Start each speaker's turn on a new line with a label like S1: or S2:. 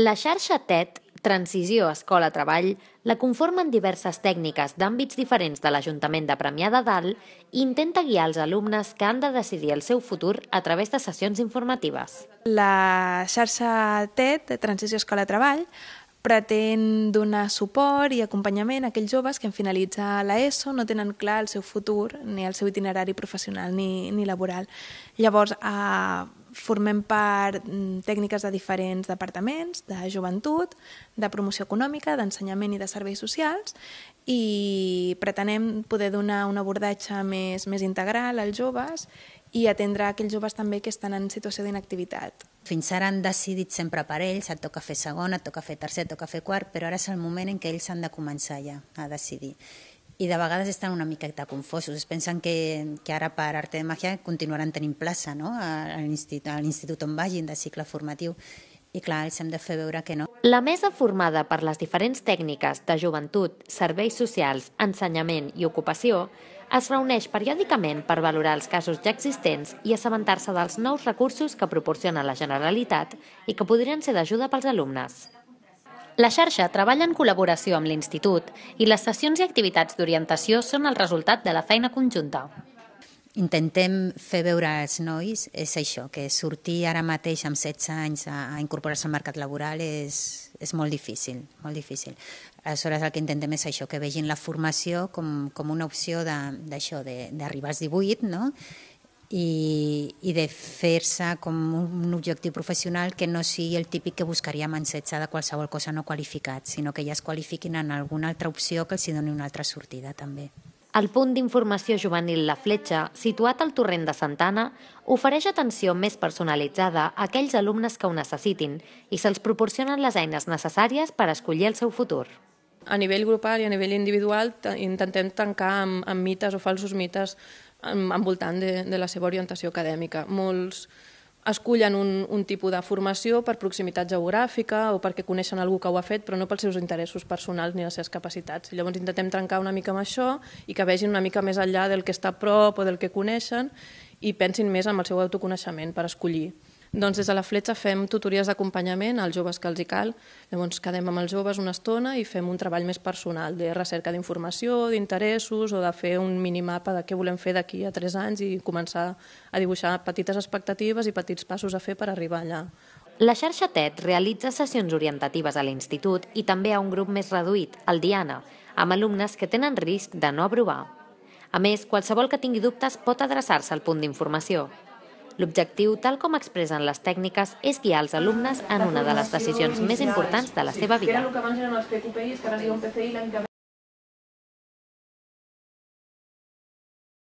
S1: La xarxa TET, e Transició Escola-Treball, la conformen diverses tècniques d'àmbits diferents de l'Ajuntament de Premià de Dalt i intenta guiar els alumnes que han de decidir el seu futur a través de sessions informatives.
S2: La xarxa TET, e Transició Escola-Treball, pretén donar suport i acompanyament a aquells joves que en finalitzar l'ESO no tenen clar el seu futur, ni el seu itinerari professional ni, ni laboral. Llavors, eh, formem part mm, tècniques de diferents departaments, de joventut, de promoció econòmica, d'ensenyament i de serveis socials, i pretenem poder donar un abordatge més, més integral als joves i
S3: atendre aquells joves també que estan
S2: en situació d'inactivitat.
S3: Fins ara han decidit sempre per ells, et toca fer segon, et toca fer tercer, et toca fer quart, però ara és el moment en què ells han de començar ja a decidir i de vegades estan una miqueta confosos. Es pensen que, que ara per arte de màgia continuaran tenint plaça no? a, a l'institut on vagin de cicle formatiu i clar, els hem de fer
S1: veure que no. La mesa formada per les diferents tècniques de joventut, serveis socials, ensenyament i ocupació es reuneix periòdicament per valorar els casos ja existents i assabentar-se dels nous recursos que proporciona la Generalitat i que podrien ser d'ajuda pels alumnes. La xarxa treballa en col·laboració amb l'Institut i les sessions i activitats d'orientació són el resultat de la feina conjunta.
S3: Intentem fer veure als nois, és això, que sortir ara mateix amb 16 anys a, a incorporar-se al mercat laboral és, és molt difícil, molt difícil. Aleshores el que intentem és això, que vegin la formació com, com una opció d'arribar als 18 no? i, i de fer-se com un objectiu professional que no sigui el típic que buscaríem en de qualsevol cosa no qualificat, sinó que ja es qualifiquin en alguna altra opció que els doni una altra sortida també.
S1: El punt d'informació juvenil La Fletxa, situat al torrent de Santana, ofereix atenció més personalitzada a aquells alumnes que ho necessitin i se'ls proporcionen les eines necessàries per escollir el seu futur. A nivell grupal i a nivell individual
S4: intentem tancar amb, amb mites o falsos mites envoltant de, de la seva orientació acadèmica. Molts escullen un, un tipus de formació per proximitat geogràfica o perquè coneixen algú que ho ha fet, però no pels seus interessos personals ni les seves capacitats. Llavors intentem trencar una mica amb això i que vegin una mica més enllà del que està a prop o del que coneixen i pensin més en el seu autoconeixement per escollir. Doncs des de la Fletxa fem tutories d'acompanyament als joves que els hi cal. Llavors quedem amb els joves una estona i fem un treball més personal de recerca d'informació, d'interessos o de fer un minimapa de què volem fer d'aquí a tres anys i començar a
S1: dibuixar petites expectatives i petits passos a fer per arribar allà. La xarxa TET realitza sessions orientatives a l'institut i també a un grup més reduït, el Diana, amb alumnes que tenen risc de no aprovar. A més, qualsevol que tingui dubtes pot adreçar-se al punt d'informació. L'objectiu, tal com expressen les tècniques, és guiar els alumnes en una de les decisions més importants de la seva vida.